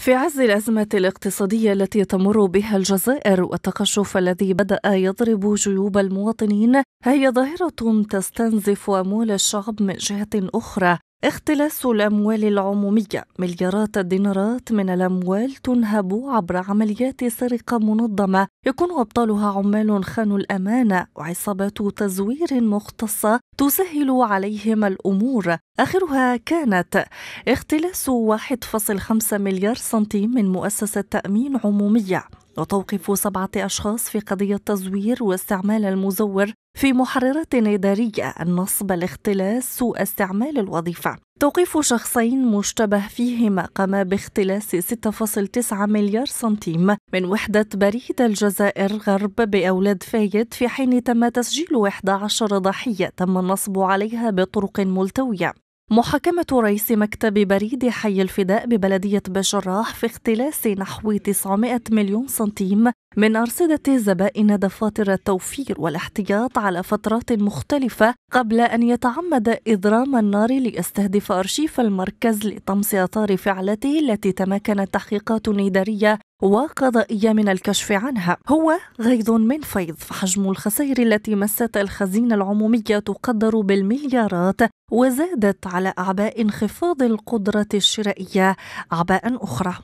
في عز الأزمة الاقتصادية التي تمر بها الجزائر والتقشف الذي بدأ يضرب جيوب المواطنين هي ظاهرة تستنزف أموال الشعب من جهة أخرى اختلاس الأموال العمومية مليارات الدينارات من الأموال تنهب عبر عمليات سرقة منظمة يكون أبطالها عمال خانوا الأمانة وعصابات تزوير مختصة تسهل عليهم الأمور آخرها كانت اختلاس 1.5 مليار سنتيم من مؤسسة تأمين عمومية وتوقيف سبعة أشخاص في قضية تزوير واستعمال المزور في محررات إدارية النصب الاختلاس سوء استعمال الوظيفة توقيف شخصين مشتبه فيهما قام باختلاس 6.9 مليار سنتيم من وحدة بريد الجزائر غرب بأولاد فايد في حين تم تسجيل 11 ضحية تم النصب عليها بطرق ملتوية محاكمة رئيس مكتب بريد حي الفداء ببلدية بشراح في اختلاس نحو 900 مليون سنتيم من أرصدة زبائن دفاتر التوفير والاحتياط على فترات مختلفة قبل أن يتعمد إضرام النار ليستهدف أرشيف المركز لطمس آثار فعلته التي تمكنت تحقيقات إدارية وقضائية من الكشف عنها هو غيظ من فيض فحجم الخسائر التي مست الخزينة العمومية تقدر بالمليارات وزادت على أعباء انخفاض القدرة الشرائية أعباء أخرى